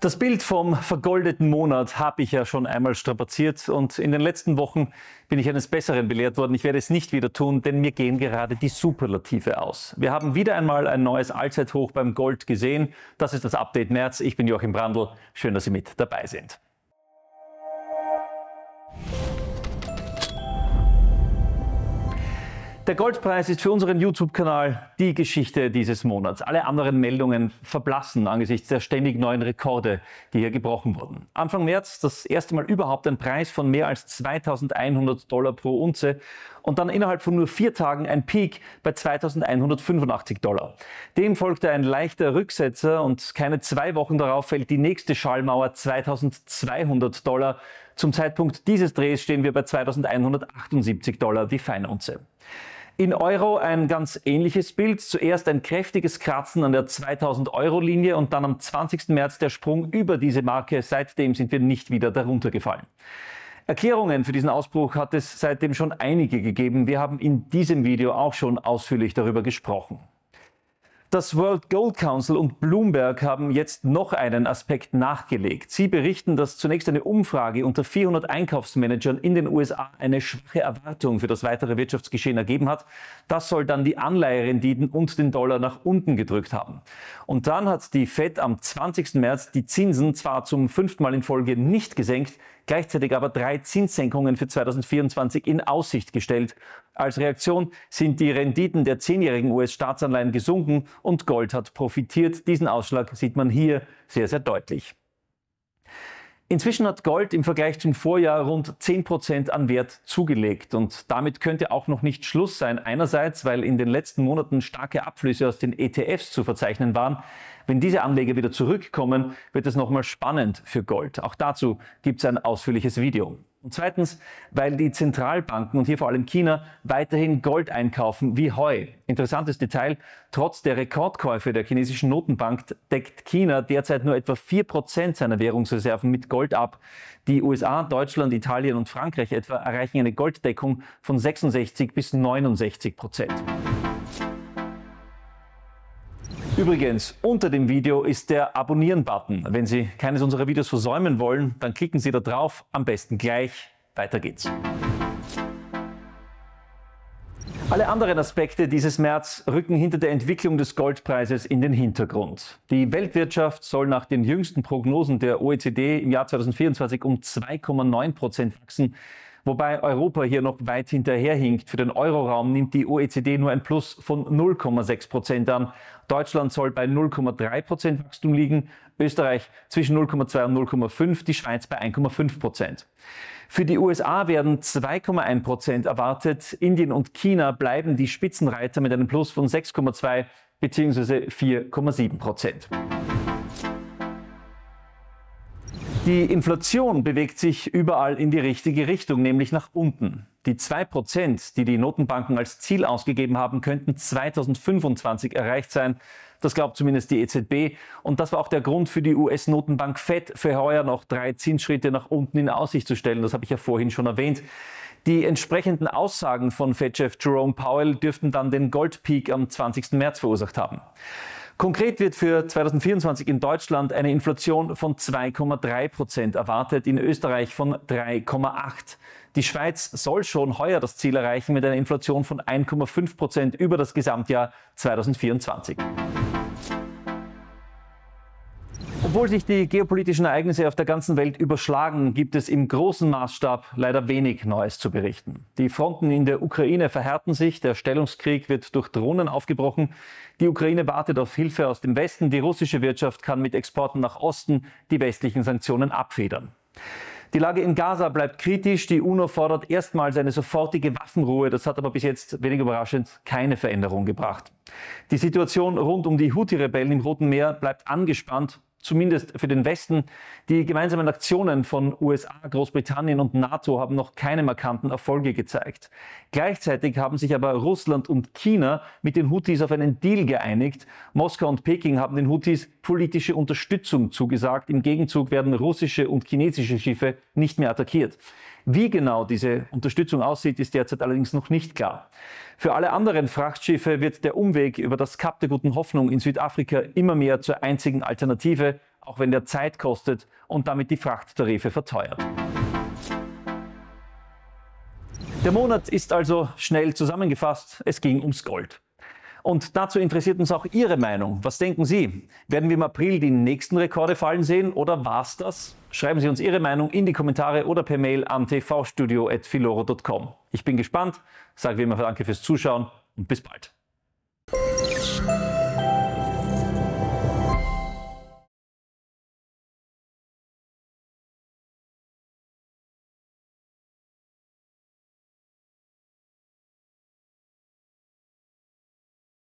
Das Bild vom vergoldeten Monat habe ich ja schon einmal strapaziert und in den letzten Wochen bin ich eines Besseren belehrt worden. Ich werde es nicht wieder tun, denn mir gehen gerade die Superlative aus. Wir haben wieder einmal ein neues Allzeithoch beim Gold gesehen. Das ist das Update März. Ich bin Joachim Brandl. Schön, dass Sie mit dabei sind. Der Goldpreis ist für unseren YouTube-Kanal die Geschichte dieses Monats. Alle anderen Meldungen verblassen angesichts der ständig neuen Rekorde, die hier gebrochen wurden. Anfang März das erste Mal überhaupt ein Preis von mehr als 2100 Dollar pro Unze und dann innerhalb von nur vier Tagen ein Peak bei 2185 Dollar. Dem folgte ein leichter Rücksetzer und keine zwei Wochen darauf fällt die nächste Schallmauer 2200 Dollar zum Zeitpunkt dieses Drehs stehen wir bei 2178 Dollar die Feinunze. In Euro ein ganz ähnliches Bild. Zuerst ein kräftiges Kratzen an der 2000-Euro-Linie und dann am 20. März der Sprung über diese Marke. Seitdem sind wir nicht wieder darunter gefallen. Erklärungen für diesen Ausbruch hat es seitdem schon einige gegeben. Wir haben in diesem Video auch schon ausführlich darüber gesprochen. Das World Gold Council und Bloomberg haben jetzt noch einen Aspekt nachgelegt. Sie berichten, dass zunächst eine Umfrage unter 400 Einkaufsmanagern in den USA eine schwache Erwartung für das weitere Wirtschaftsgeschehen ergeben hat. Das soll dann die Anleiherenditen und den Dollar nach unten gedrückt haben. Und dann hat die Fed am 20. März die Zinsen zwar zum fünften Mal in Folge nicht gesenkt, gleichzeitig aber drei Zinssenkungen für 2024 in Aussicht gestellt. Als Reaktion sind die Renditen der zehnjährigen US-Staatsanleihen gesunken und Gold hat profitiert. Diesen Ausschlag sieht man hier sehr, sehr deutlich. Inzwischen hat Gold im Vergleich zum Vorjahr rund 10% an Wert zugelegt und damit könnte auch noch nicht Schluss sein. Einerseits, weil in den letzten Monaten starke Abflüsse aus den ETFs zu verzeichnen waren. Wenn diese Anleger wieder zurückkommen, wird es nochmal spannend für Gold. Auch dazu gibt es ein ausführliches Video. Und zweitens, weil die Zentralbanken und hier vor allem China weiterhin Gold einkaufen wie Heu. Interessantes Detail, trotz der Rekordkäufe der chinesischen Notenbank deckt China derzeit nur etwa 4% seiner Währungsreserven mit Gold ab. Die USA, Deutschland, Italien und Frankreich etwa erreichen eine Golddeckung von 66 bis 69 Prozent. Übrigens, unter dem Video ist der Abonnieren-Button. Wenn Sie keines unserer Videos versäumen wollen, dann klicken Sie da drauf. Am besten gleich. Weiter geht's. Alle anderen Aspekte dieses März rücken hinter der Entwicklung des Goldpreises in den Hintergrund. Die Weltwirtschaft soll nach den jüngsten Prognosen der OECD im Jahr 2024 um 2,9 Prozent wachsen. Wobei Europa hier noch weit hinterherhinkt. Für den Euroraum nimmt die OECD nur ein Plus von 0,6 Prozent an. Deutschland soll bei 0,3 Prozent Wachstum liegen, Österreich zwischen 0,2 und 0,5, die Schweiz bei 1,5 Prozent. Für die USA werden 2,1 Prozent erwartet. Indien und China bleiben die Spitzenreiter mit einem Plus von 6,2 bzw. 4,7 Prozent. Die Inflation bewegt sich überall in die richtige Richtung, nämlich nach unten. Die 2%, die die Notenbanken als Ziel ausgegeben haben, könnten 2025 erreicht sein. Das glaubt zumindest die EZB. Und das war auch der Grund für die US-Notenbank Fed, für heuer noch drei Zinsschritte nach unten in Aussicht zu stellen. Das habe ich ja vorhin schon erwähnt. Die entsprechenden Aussagen von Fed-Chef Jerome Powell dürften dann den Goldpeak am 20. März verursacht haben. Konkret wird für 2024 in Deutschland eine Inflation von 2,3 Prozent erwartet, in Österreich von 3,8. Die Schweiz soll schon heuer das Ziel erreichen mit einer Inflation von 1,5 Prozent über das Gesamtjahr 2024. Obwohl sich die geopolitischen Ereignisse auf der ganzen Welt überschlagen, gibt es im großen Maßstab leider wenig Neues zu berichten. Die Fronten in der Ukraine verhärten sich, der Stellungskrieg wird durch Drohnen aufgebrochen, die Ukraine wartet auf Hilfe aus dem Westen, die russische Wirtschaft kann mit Exporten nach Osten die westlichen Sanktionen abfedern. Die Lage in Gaza bleibt kritisch. Die UNO fordert erstmals eine sofortige Waffenruhe. Das hat aber bis jetzt wenig überraschend keine Veränderung gebracht. Die Situation rund um die Houthi-Rebellen im Roten Meer bleibt angespannt zumindest für den Westen, die gemeinsamen Aktionen von USA, Großbritannien und NATO haben noch keine markanten Erfolge gezeigt. Gleichzeitig haben sich aber Russland und China mit den Houthis auf einen Deal geeinigt. Moskau und Peking haben den Houthis politische Unterstützung zugesagt. Im Gegenzug werden russische und chinesische Schiffe nicht mehr attackiert. Wie genau diese Unterstützung aussieht, ist derzeit allerdings noch nicht klar. Für alle anderen Frachtschiffe wird der Umweg über das Kap der Guten Hoffnung in Südafrika immer mehr zur einzigen Alternative, auch wenn der Zeit kostet und damit die Frachttarife verteuert. Der Monat ist also schnell zusammengefasst, es ging ums Gold. Und dazu interessiert uns auch Ihre Meinung. Was denken Sie? Werden wir im April die nächsten Rekorde fallen sehen oder war's das? Schreiben Sie uns Ihre Meinung in die Kommentare oder per Mail an tvstudio.filoro.com. Ich bin gespannt, sage wie immer danke fürs Zuschauen und bis bald.